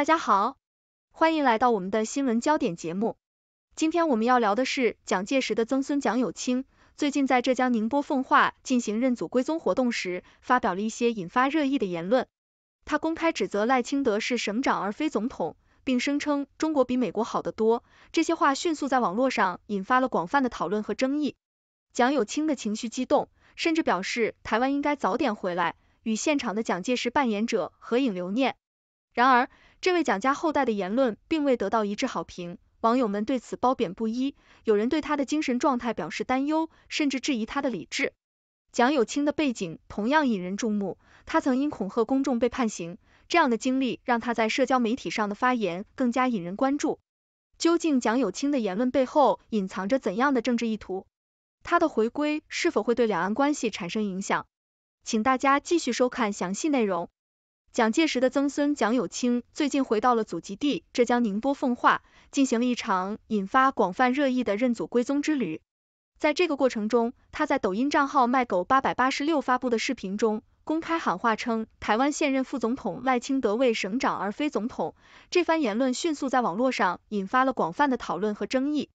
大家好，欢迎来到我们的新闻焦点节目。今天我们要聊的是蒋介石的曾孙蒋友清，最近在浙江宁波奉化进行认祖归宗活动时，发表了一些引发热议的言论。他公开指责赖清德是省长而非总统，并声称中国比美国好得多。这些话迅速在网络上引发了广泛的讨论和争议。蒋友清的情绪激动，甚至表示台湾应该早点回来，与现场的蒋介石扮演者合影留念。然而，这位蒋家后代的言论并未得到一致好评，网友们对此褒贬不一。有人对他的精神状态表示担忧，甚至质疑他的理智。蒋友清的背景同样引人注目，他曾因恐吓公众被判刑，这样的经历让他在社交媒体上的发言更加引人关注。究竟蒋友清的言论背后隐藏着怎样的政治意图？他的回归是否会对两岸关系产生影响？请大家继续收看详细内容。蒋介石的曾孙蒋友清最近回到了祖籍地浙江宁波奉化，进行了一场引发广泛热议的认祖归宗之旅。在这个过程中，他在抖音账号“卖狗八百八十六”发布的视频中，公开喊话称台湾现任副总统赖清德为省长而非总统。这番言论迅速在网络上引发了广泛的讨论和争议。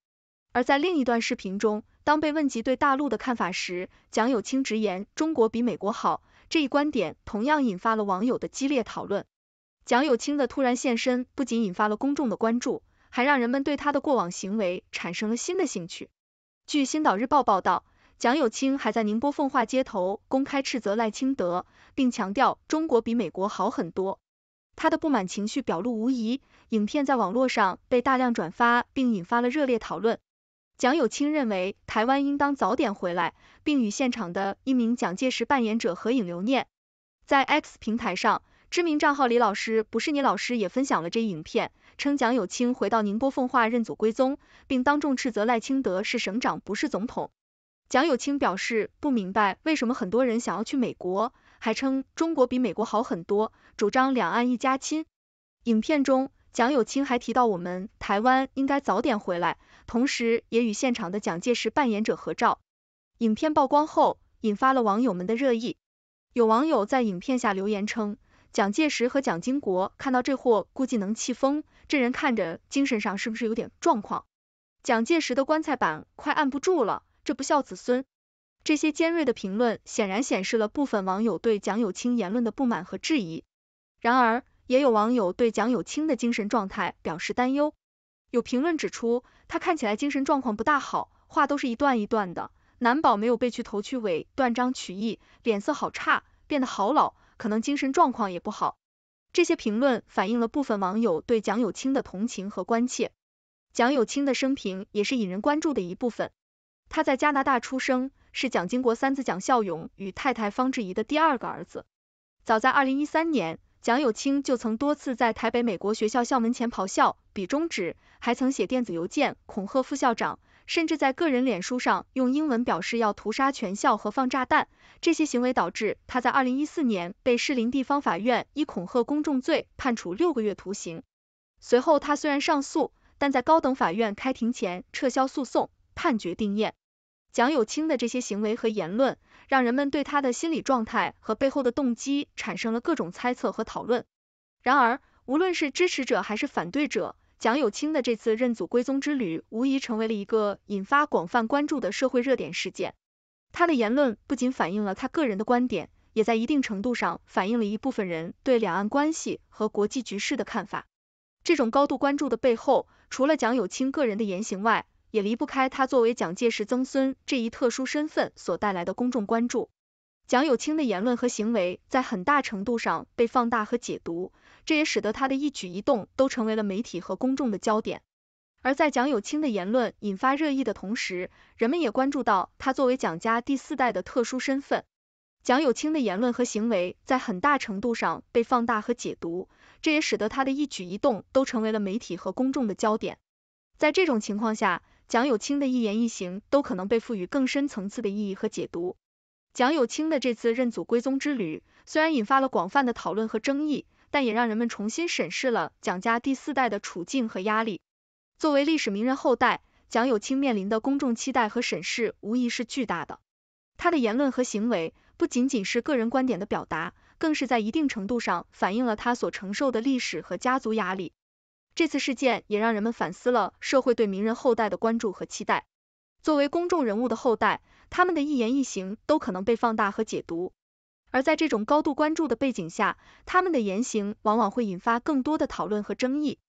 而在另一段视频中，当被问及对大陆的看法时，蒋友清直言中国比美国好。这一观点同样引发了网友的激烈讨论。蒋友清的突然现身不仅引发了公众的关注，还让人们对他的过往行为产生了新的兴趣。据《星岛日报》报道，蒋友清还在宁波奉化街头公开斥责赖清德，并强调中国比美国好很多。他的不满情绪表露无遗，影片在网络上被大量转发，并引发了热烈讨论。蒋友清认为台湾应当早点回来，并与现场的一名蒋介石扮演者合影留念。在 X 平台上，知名账号李老师不是你老师也分享了这一影片，称蒋友清回到宁波奉化认祖归宗，并当众斥责赖清德是省长不是总统。蒋友清表示不明白为什么很多人想要去美国，还称中国比美国好很多，主张两岸一家亲。影片中。蒋友清还提到，我们台湾应该早点回来，同时也与现场的蒋介石扮演者合照。影片曝光后，引发了网友们的热议。有网友在影片下留言称：“蒋介石和蒋经国看到这货，估计能气疯。这人看着精神上是不是有点状况？蒋介石的棺材板快按不住了，这不孝子孙。”这些尖锐的评论，显然显示了部分网友对蒋友清言论的不满和质疑。然而，也有网友对蒋友清的精神状态表示担忧，有评论指出他看起来精神状况不大好，话都是一段一段的，难保没有被去头去尾、断章取义，脸色好差，变得好老，可能精神状况也不好。这些评论反映了部分网友对蒋友清的同情和关切。蒋友清的生平也是引人关注的一部分，他在加拿大出生，是蒋经国三子蒋孝勇与太太方志怡的第二个儿子。早在二零一三年。蒋友清就曾多次在台北美国学校校门前咆哮、比中指，还曾写电子邮件恐吓副校长，甚至在个人脸书上用英文表示要屠杀全校和放炸弹。这些行为导致他在二零一四年被士林地方法院以恐吓公众罪判处六个月徒刑。随后他虽然上诉，但在高等法院开庭前撤销诉讼，判决定谳。蒋友清的这些行为和言论，让人们对他的心理状态和背后的动机产生了各种猜测和讨论。然而，无论是支持者还是反对者，蒋友清的这次认祖归宗之旅，无疑成为了一个引发广泛关注的社会热点事件。他的言论不仅反映了他个人的观点，也在一定程度上反映了一部分人对两岸关系和国际局势的看法。这种高度关注的背后，除了蒋友清个人的言行外，也离不开他作为蒋介石曾孙这一特殊身份所带来的公众关注。蒋有清的言论和行为在很大程度上被放大和解读，这也使得他的一举一动都成为了媒体和公众的焦点。而在蒋有清的言论引发热议的同时，人们也关注到他作为蒋家第四代的特殊身份。蒋有清的言论和行为在很大程度上被放大和解读，这也使得他的一举一动都成为了媒体和公众的焦点。在这种情况下，蒋友清的一言一行都可能被赋予更深层次的意义和解读。蒋友清的这次认祖归宗之旅，虽然引发了广泛的讨论和争议，但也让人们重新审视了蒋家第四代的处境和压力。作为历史名人后代，蒋友清面临的公众期待和审视无疑是巨大的。他的言论和行为不仅仅是个人观点的表达，更是在一定程度上反映了他所承受的历史和家族压力。这次事件也让人们反思了社会对名人后代的关注和期待。作为公众人物的后代，他们的一言一行都可能被放大和解读。而在这种高度关注的背景下，他们的言行往往会引发更多的讨论和争议。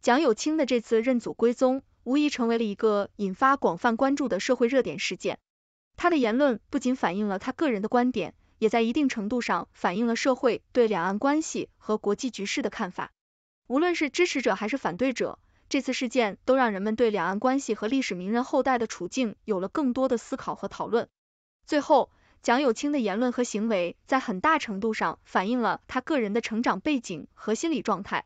蒋友清的这次认祖归宗，无疑成为了一个引发广泛关注的社会热点事件。他的言论不仅反映了他个人的观点，也在一定程度上反映了社会对两岸关系和国际局势的看法。无论是支持者还是反对者，这次事件都让人们对两岸关系和历史名人后代的处境有了更多的思考和讨论。最后，蒋友清的言论和行为在很大程度上反映了他个人的成长背景和心理状态。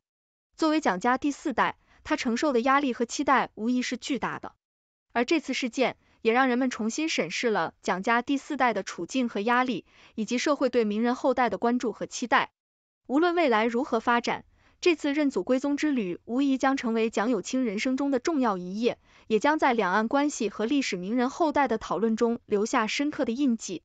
作为蒋家第四代，他承受的压力和期待无疑是巨大的。而这次事件也让人们重新审视了蒋家第四代的处境和压力，以及社会对名人后代的关注和期待。无论未来如何发展，这次认祖归宗之旅无疑将成为蒋友清人生中的重要一页，也将在两岸关系和历史名人后代的讨论中留下深刻的印记。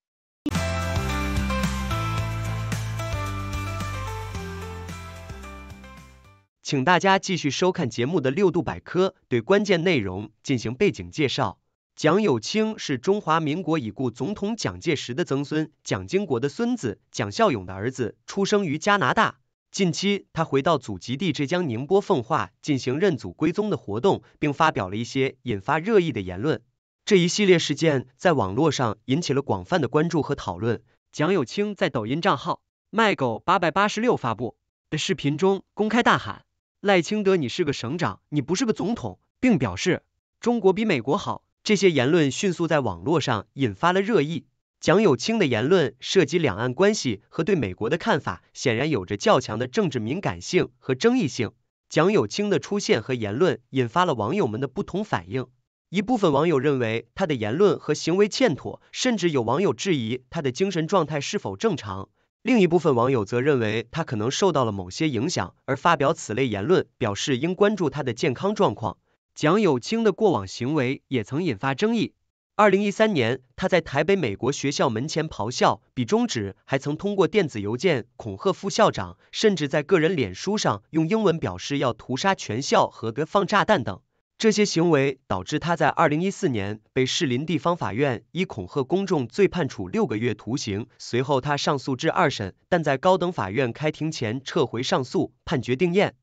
请大家继续收看节目的六度百科，对关键内容进行背景介绍。蒋友清是中华民国已故总统蒋介石的曾孙，蒋经国的孙子，蒋孝勇的儿子，出生于加拿大。近期，他回到祖籍地浙江宁波奉化进行认祖归宗的活动，并发表了一些引发热议的言论。这一系列事件在网络上引起了广泛的关注和讨论。蒋友清在抖音账号“卖狗八百八十六”发布的视频中公开大喊：“赖清德，你是个省长，你不是个总统！”并表示：“中国比美国好。”这些言论迅速在网络上引发了热议。蒋友清的言论涉及两岸关系和对美国的看法，显然有着较强的政治敏感性和争议性。蒋友清的出现和言论引发了网友们的不同反应。一部分网友认为他的言论和行为欠妥，甚至有网友质疑他的精神状态是否正常。另一部分网友则认为他可能受到了某些影响而发表此类言论，表示应关注他的健康状况。蒋友清的过往行为也曾引发争议。二零一三年，他在台北美国学校门前咆哮，比中指，还曾通过电子邮件恐吓副校长，甚至在个人脸书上用英文表示要屠杀全校和格放炸弹等。这些行为导致他在二零一四年被士林地方法院以恐吓公众罪判处六个月徒刑。随后他上诉至二审，但在高等法院开庭前撤回上诉，判决定验。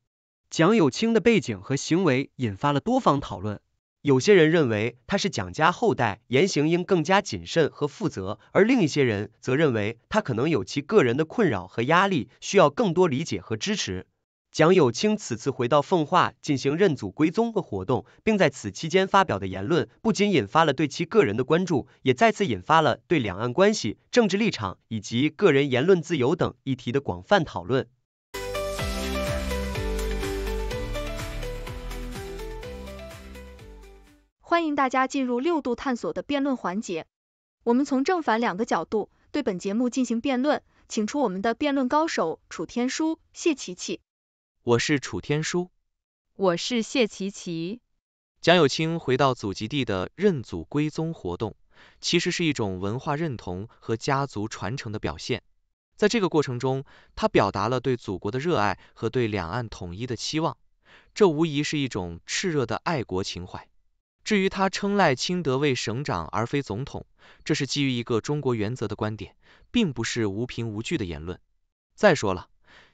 蒋友清的背景和行为引发了多方讨论。有些人认为他是蒋家后代，言行应更加谨慎和负责；而另一些人则认为他可能有其个人的困扰和压力，需要更多理解和支持。蒋友清此次回到奉化进行认祖归宗的活动，并在此期间发表的言论，不仅引发了对其个人的关注，也再次引发了对两岸关系、政治立场以及个人言论自由等议题的广泛讨论。欢迎大家进入六度探索的辩论环节。我们从正反两个角度对本节目进行辩论，请出我们的辩论高手楚天舒、谢琪琪。我是楚天舒，我是谢琪琪。蒋友清回到祖籍地的认祖归宗活动，其实是一种文化认同和家族传承的表现。在这个过程中，他表达了对祖国的热爱和对两岸统一的期望，这无疑是一种炽热的爱国情怀。至于他称赖清德为省长而非总统，这是基于一个中国原则的观点，并不是无凭无据的言论。再说了，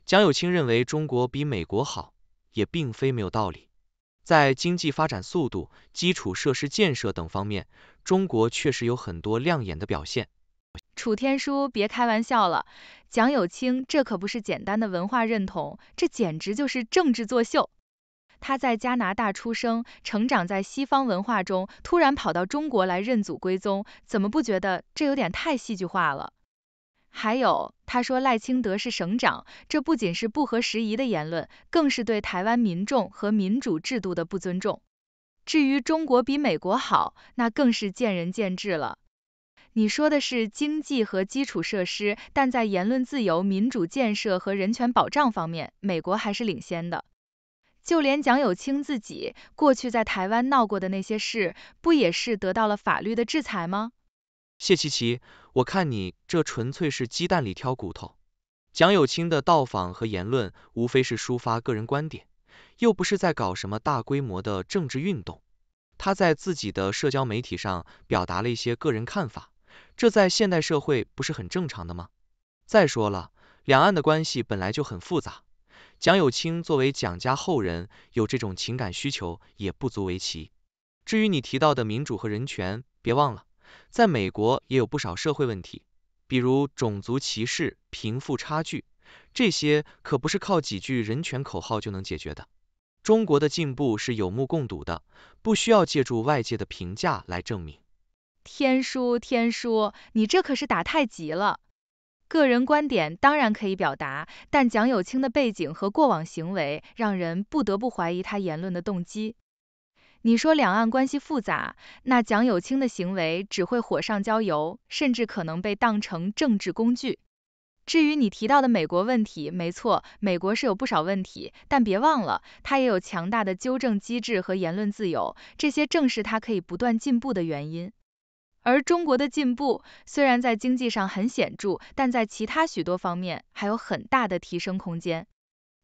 蒋友清认为中国比美国好，也并非没有道理。在经济发展速度、基础设施建设等方面，中国确实有很多亮眼的表现。楚天舒，别开玩笑了，蒋友清这可不是简单的文化认同，这简直就是政治作秀。他在加拿大出生，成长在西方文化中，突然跑到中国来认祖归宗，怎么不觉得这有点太戏剧化了？还有，他说赖清德是省长，这不仅是不合时宜的言论，更是对台湾民众和民主制度的不尊重。至于中国比美国好，那更是见仁见智了。你说的是经济和基础设施，但在言论自由、民主建设和人权保障方面，美国还是领先的。就连蒋友清自己过去在台湾闹过的那些事，不也是得到了法律的制裁吗？谢琪琪，我看你这纯粹是鸡蛋里挑骨头。蒋友清的到访和言论，无非是抒发个人观点，又不是在搞什么大规模的政治运动。他在自己的社交媒体上表达了一些个人看法，这在现代社会不是很正常的吗？再说了，两岸的关系本来就很复杂。蒋友清作为蒋家后人，有这种情感需求也不足为奇。至于你提到的民主和人权，别忘了，在美国也有不少社会问题，比如种族歧视、贫富差距，这些可不是靠几句人权口号就能解决的。中国的进步是有目共睹的，不需要借助外界的评价来证明。天书，天书，你这可是打太极了。个人观点当然可以表达，但蒋友清的背景和过往行为让人不得不怀疑他言论的动机。你说两岸关系复杂，那蒋友清的行为只会火上浇油，甚至可能被当成政治工具。至于你提到的美国问题，没错，美国是有不少问题，但别忘了，它也有强大的纠正机制和言论自由，这些正是它可以不断进步的原因。而中国的进步虽然在经济上很显著，但在其他许多方面还有很大的提升空间。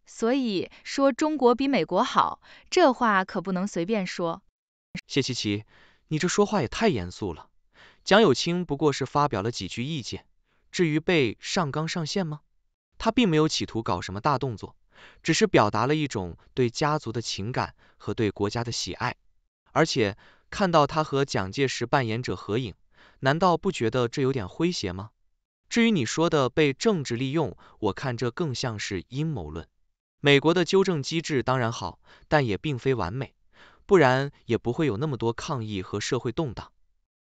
所以说中国比美国好，这话可不能随便说。谢七七，你这说话也太严肃了。蒋有清不过是发表了几句意见，至于被上纲上线吗？他并没有企图搞什么大动作，只是表达了一种对家族的情感和对国家的喜爱，而且。看到他和蒋介石扮演者合影，难道不觉得这有点诙谐吗？至于你说的被政治利用，我看这更像是阴谋论。美国的纠正机制当然好，但也并非完美，不然也不会有那么多抗议和社会动荡。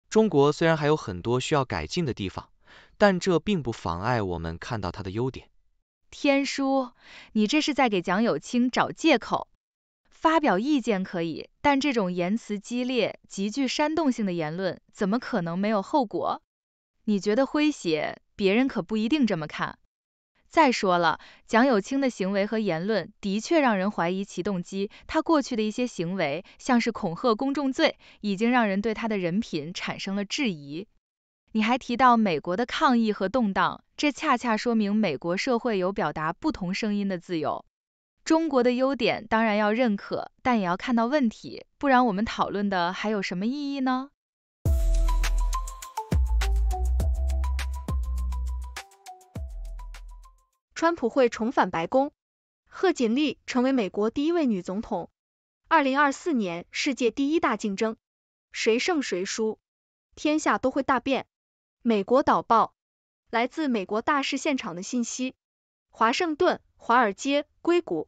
中国虽然还有很多需要改进的地方，但这并不妨碍我们看到它的优点。天叔，你这是在给蒋友清找借口。发表意见可以，但这种言辞激烈、极具煽动性的言论，怎么可能没有后果？你觉得诙谐，别人可不一定这么看。再说了，蒋友清的行为和言论的确让人怀疑其动机，他过去的一些行为像是恐吓公众罪，已经让人对他的人品产生了质疑。你还提到美国的抗议和动荡，这恰恰说明美国社会有表达不同声音的自由。中国的优点当然要认可，但也要看到问题，不然我们讨论的还有什么意义呢？川普会重返白宫，贺锦丽成为美国第一位女总统。二零二四年世界第一大竞争，谁胜谁输，天下都会大变。美国导报，来自美国大事现场的信息，华盛顿、华尔街、硅谷。